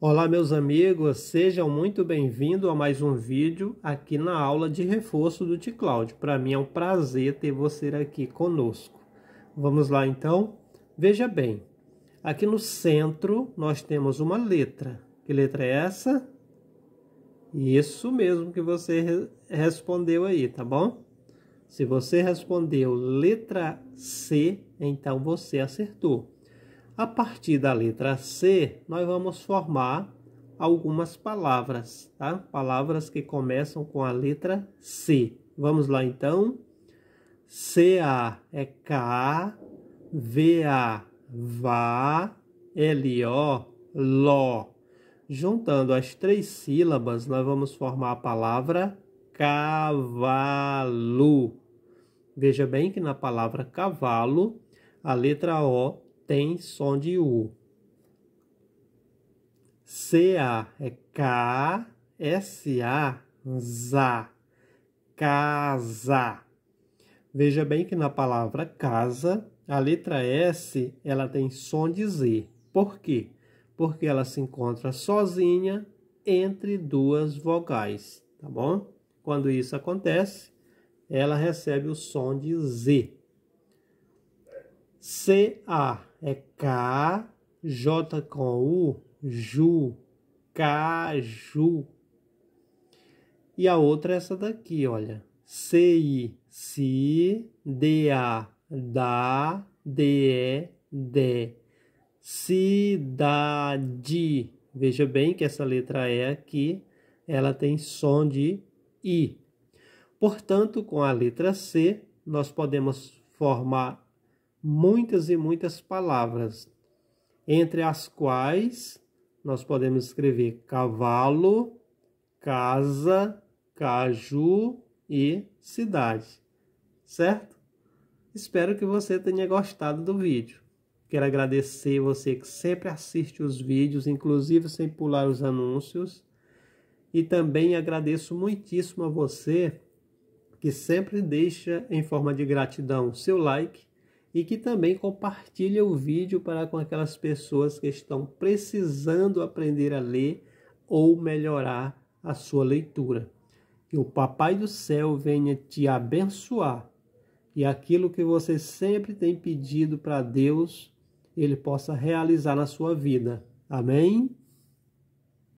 Olá meus amigos, sejam muito bem-vindos a mais um vídeo aqui na aula de reforço do T-Cloud. Para mim é um prazer ter você aqui conosco. Vamos lá então? Veja bem, aqui no centro nós temos uma letra. Que letra é essa? Isso mesmo que você re respondeu aí, tá bom? Se você respondeu letra C, então você acertou. A partir da letra C, nós vamos formar algumas palavras, tá? Palavras que começam com a letra C. Vamos lá então. CA é cá, VA vá, LO ló. Juntando as três sílabas, nós vamos formar a palavra cavalo. Veja bem que na palavra cavalo, a letra O tem som de U. CA é K, SA, ZA, casa. Veja bem que na palavra casa, a letra S ela tem som de Z. Por quê? Porque ela se encontra sozinha entre duas vogais, tá bom? Quando isso acontece, ela recebe o som de Z. C A é K, J com U, Ju, Caju. E a outra é essa daqui, olha. C C I E D DA, Da, D A Cidade. Veja bem que essa letra E aqui, ela tem som de I. Portanto, com a letra C, nós podemos formar muitas e muitas palavras, entre as quais nós podemos escrever cavalo, casa, caju e cidade, certo? Espero que você tenha gostado do vídeo. Quero agradecer você que sempre assiste os vídeos, inclusive sem pular os anúncios. E também agradeço muitíssimo a você que sempre deixa em forma de gratidão seu like e que também compartilhe o vídeo para com aquelas pessoas que estão precisando aprender a ler ou melhorar a sua leitura. Que o Papai do Céu venha te abençoar e aquilo que você sempre tem pedido para Deus, Ele possa realizar na sua vida. Amém?